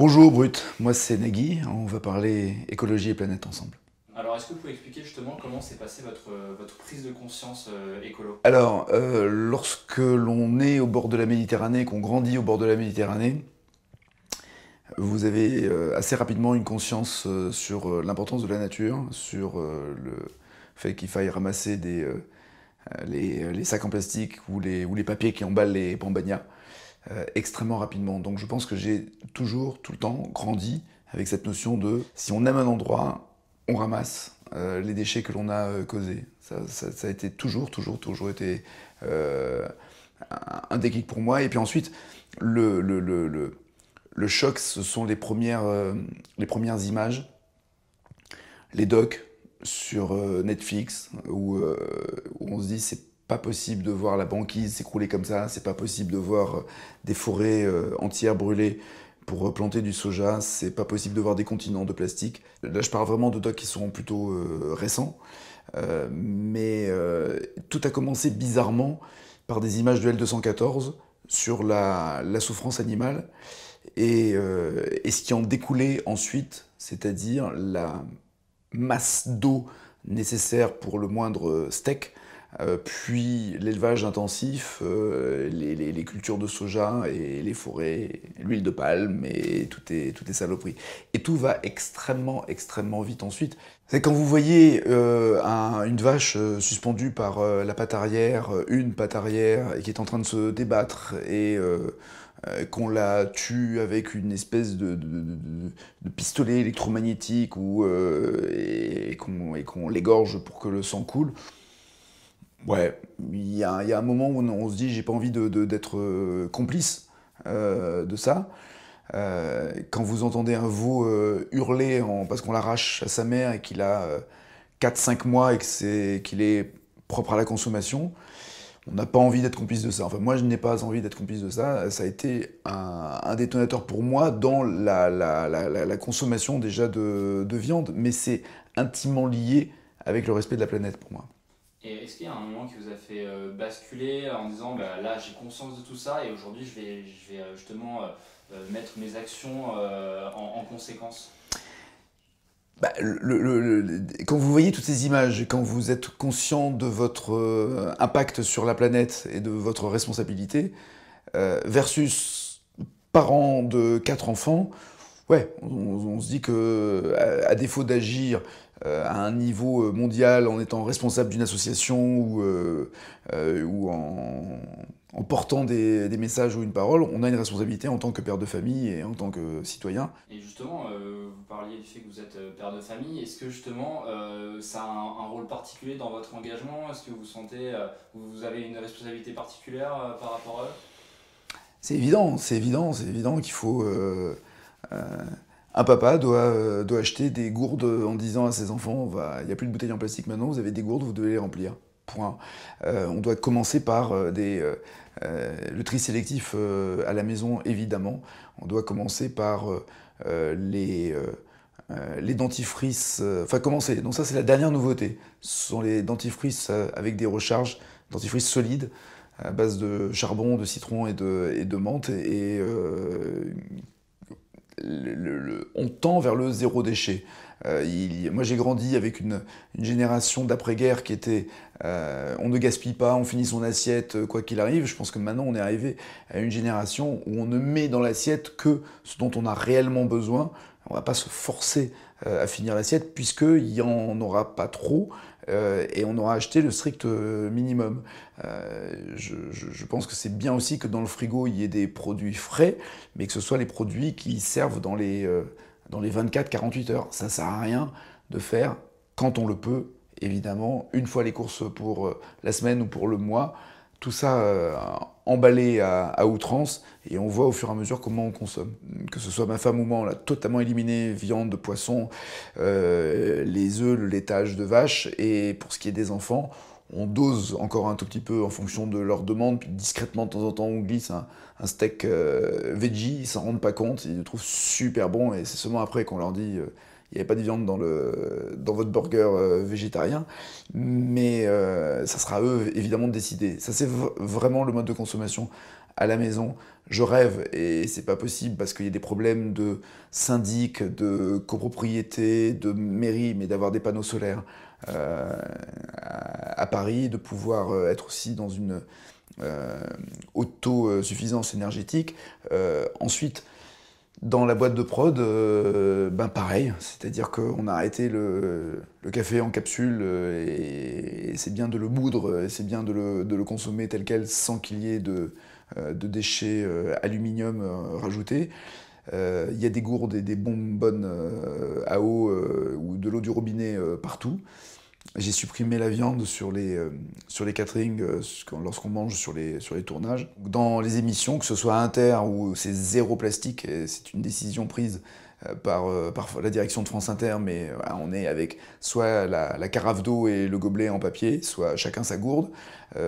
Bonjour Brut, moi c'est Nagui, on va parler écologie et planète ensemble. Alors est-ce que vous pouvez expliquer justement comment s'est passée votre, euh, prise de conscience euh, écolo Alors, euh, lorsque l'on est au bord de la Méditerranée, qu'on grandit au bord de la Méditerranée, vous avez assez rapidement une conscience sur l'importance de la nature, sur le fait qu'il faille ramasser les, sacs en plastique ou les, ou les papiers qui emballent les pambagnas. Euh, extrêmement rapidement. Donc je pense que j'ai toujours, tout le temps, grandi avec cette notion de si on aime un endroit, on ramasse euh, les déchets que l'on a euh, causés. Ça, a été toujours, toujours, toujours été un déclic pour moi. Et puis ensuite, le, le, le, choc, ce sont les premières, les premières images, les docs sur Netflix, où, où on se dit c'est pas possible de voir la banquise s'écrouler comme ça, c'est pas possible de voir euh, des forêts euh, entières brûlées pour euh, planter du soja, c'est pas possible de voir des continents de plastique. Là, je parle vraiment de docs qui sont plutôt récents, mais tout a commencé bizarrement par des images de L214 sur la, souffrance animale et, et, ce qui en découlait ensuite, c'est-à-dire la masse d'eau nécessaire pour le moindre steak euh, puis l'élevage intensif, euh, les, cultures de soja et les forêts, l'huile de palme et tout est, tout est saloperie. Et tout va extrêmement, extrêmement vite ensuite. C'est quand vous voyez euh, une vache suspendue par la patte arrière, une patte arrière, et qui est en train de se débattre et... qu'on la tue avec une espèce de, pistolet électromagnétique ou, et, qu'on l'égorge pour que le sang coule. Ouais, il y, a un moment où on, se dit j'ai pas envie d'être de, euh, complice euh, de ça. Euh, quand vous entendez un veau hurler en, parce qu'on l'arrache à sa mère et qu'il a 4-5 mois et qu'il est, qu'il est, propre à la consommation, on n'a pas envie d'être complice de ça. Enfin, moi, je n'ai pas envie d'être complice de ça. Ça a été un, détonateur pour moi dans la, la, la consommation déjà de, de viande, mais c'est intimement lié avec le respect de la planète pour moi. Et est-ce qu'il y a un moment qui vous a fait euh, basculer en disant bah, là j'ai conscience de tout ça et aujourd'hui je vais, je vais euh, justement euh, mettre mes actions en, conséquence bah, le, quand vous voyez toutes ces images, quand vous êtes conscient de votre impact sur la planète et de votre responsabilité, versus parents de quatre enfants, ouais, on, se dit que à défaut d'agir, euh, à un niveau euh, mondial en étant responsable d'une association ou, euh, en, portant des, messages ou une parole, on a une responsabilité en tant que père de famille et en tant que citoyen. Et justement, vous parliez du fait que vous êtes père de famille. Est-ce que justement ça a un, rôle particulier dans votre engagement Est-ce que vous sentez vous avez une responsabilité particulière par rapport à eux C'est évident, c'est évident, c'est évident qu'il faut... Un papa doit, euh, doit acheter des gourdes en disant à ses enfants il n'y a plus de bouteilles en plastique maintenant, vous avez des gourdes, vous devez les remplir. Point. Euh, on doit commencer par euh, des, le tri sélectif à la maison, évidemment. On doit commencer par les. les dentifrices, enfin commencer, donc ça c'est la dernière nouveauté, ce sont les dentifrices avec des recharges, dentifrices solides, à base de charbon, de citron et de, et de menthe, et on tend vers le zéro déchet. Euh, moi, j'ai grandi avec une, génération d'après-guerre qui était euh, on ne gaspille pas, on finit son assiette, euh, quoi qu'il arrive. Je pense que maintenant, on est arrivé à une génération où on ne met dans l'assiette que ce dont on a réellement besoin. On ne va pas se forcer euh, à finir l'assiette, puisqu'il n'y en aura pas trop euh, et on aura acheté le strict euh, minimum. je, pense que c'est bien aussi que dans le frigo, il y ait des produits frais, mais que ce soit les produits qui servent dans les, dans les 24-48 heures. Ça ne sert à rien de faire, quand on le peut, évidemment, une fois les courses pour la semaine ou pour le mois, tout ça euh, emballé à, outrance, et on voit au fur et à mesure comment on consomme. Que ce soit ma femme ou moi, on l'a totalement éliminé, viande, poisson, euh, les œufs, le laitage de vache, et pour ce qui est des enfants, on dose encore un tout petit peu en fonction de leur demande, puis discrètement de temps en temps on glisse un, steak euh, veggie, ils s'en rendent pas compte, ils le trouvent super bon, et c'est seulement après qu'on leur dit il n'y a pas de viande dans, le, dans votre burger euh, végétarien. Mais euh, ça sera à eux, évidemment, de décider. Ça, c'est vraiment le mode de consommation à la maison. Je rêve et c'est pas possible parce qu'il y a des problèmes de syndic, de copropriété, de mairie, mais d'avoir des panneaux solaires euh, à, à Paris, de pouvoir être aussi dans une autosuffisance énergétique. ensuite, dans la boîte de prod, euh, ben pareil, c'est-à-dire qu'on a arrêté le, café en capsule euh, et, c'est bien de le moudre, c'est bien de le, consommer tel quel sans qu'il y ait de, euh, déchets aluminium rajoutés. Il y a des gourdes et des bonbonnes à eau ou de l'eau du robinet partout j'ai supprimé la viande sur les, euh, caterings euh, lorsqu'on mange sur les, sur les tournages. Dans les émissions, que ce soit Inter ou c'est zéro plastique, c'est une décision prise euh, par, la direction de France Inter, mais on est avec soit la, carafe d'eau et le gobelet en papier, soit chacun sa gourde.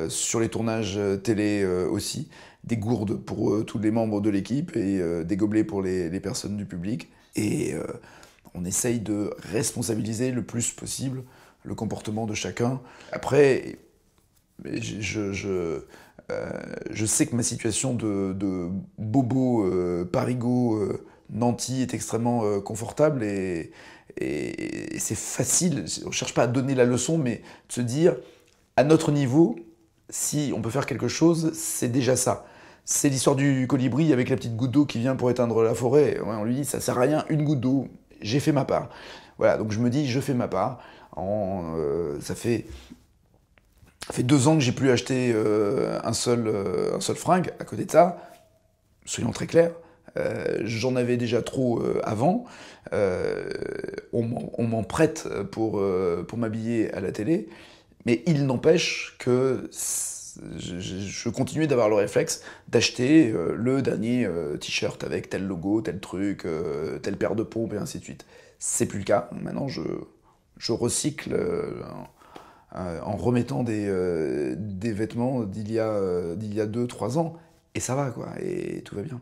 sur les tournages télé aussi, des gourdes pour tous les membres de l'équipe et des gobelets pour les, personnes du public. Et on essaye de responsabiliser le plus possible le comportement de chacun. Après, je, je, euh, sais que ma situation de, bobo euh, parigo euh, nanti est extrêmement confortable et, c'est facile, on ne cherche pas à donner la leçon, mais de se dire, à notre niveau, si on peut faire quelque chose, c'est déjà ça. C'est l'histoire du colibri avec la petite goutte d'eau qui vient pour éteindre la forêt. on lui dit, ça sert à rien, une goutte d'eau, j'ai fait ma part. Voilà, donc je me dis, je fais ma part. Euh, ça fait fait deux ans que j'ai plus acheté euh, un, seul, euh, un seul fringue. À côté de ça, soyons très clairs, j'en avais déjà trop avant. on m'en prête pour, pour m'habiller à la télé. Mais il n'empêche que je, je, continuais d'avoir le réflexe d'acheter le dernier t-shirt avec tel logo, tel truc, telle paire de pompes et ainsi de suite. C'est plus le cas. Maintenant, je, je recycle euh, en remettant euh, des, vêtements d'il y a 2-3 euh, ans, et ça va, quoi, et tout va bien.